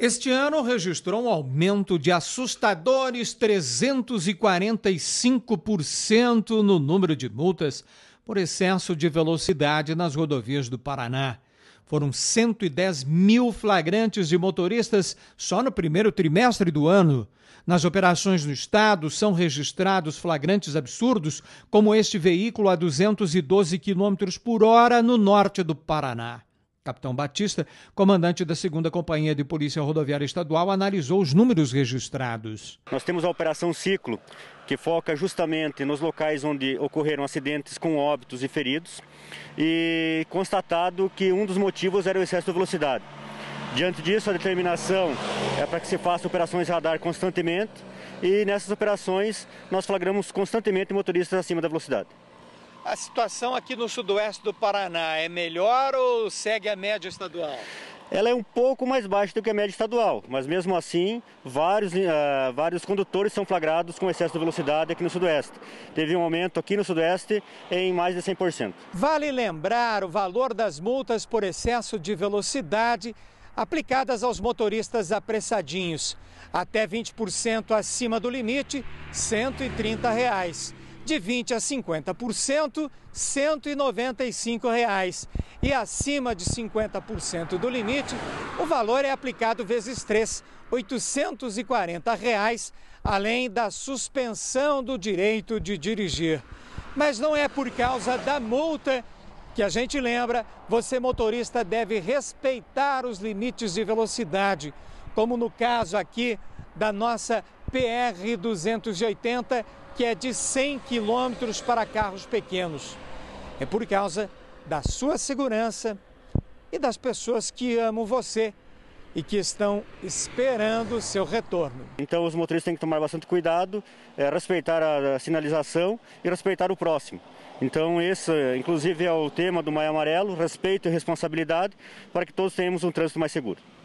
Este ano registrou um aumento de assustadores 345% no número de multas por excesso de velocidade nas rodovias do Paraná. Foram 110 mil flagrantes de motoristas só no primeiro trimestre do ano. Nas operações no estado, são registrados flagrantes absurdos, como este veículo a 212 km por hora no norte do Paraná. Capitão Batista, comandante da 2 Companhia de Polícia Rodoviária Estadual, analisou os números registrados. Nós temos a Operação Ciclo, que foca justamente nos locais onde ocorreram acidentes com óbitos e feridos, e constatado que um dos motivos era o excesso de velocidade. Diante disso, a determinação é para que se faça operações radar constantemente e nessas operações nós flagramos constantemente motoristas acima da velocidade. A situação aqui no sudoeste do Paraná é melhor ou segue a média estadual? Ela é um pouco mais baixa do que a média estadual, mas mesmo assim, vários, uh, vários condutores são flagrados com excesso de velocidade aqui no Sudoeste. Teve um aumento aqui no Sudoeste em mais de 100%. Vale lembrar o valor das multas por excesso de velocidade aplicadas aos motoristas apressadinhos. Até 20% acima do limite, R$ 130. Reais de 20 a 50%, R$ 195. Reais. E acima de 50% do limite, o valor é aplicado vezes 3, R$ 840, reais, além da suspensão do direito de dirigir. Mas não é por causa da multa que a gente lembra, você motorista deve respeitar os limites de velocidade, como no caso aqui da nossa PR-280, que é de 100 km para carros pequenos. É por causa da sua segurança e das pessoas que amam você e que estão esperando o seu retorno. Então os motoristas têm que tomar bastante cuidado, é, respeitar a sinalização e respeitar o próximo. Então esse, inclusive, é o tema do Maio Amarelo, respeito e responsabilidade, para que todos tenhamos um trânsito mais seguro.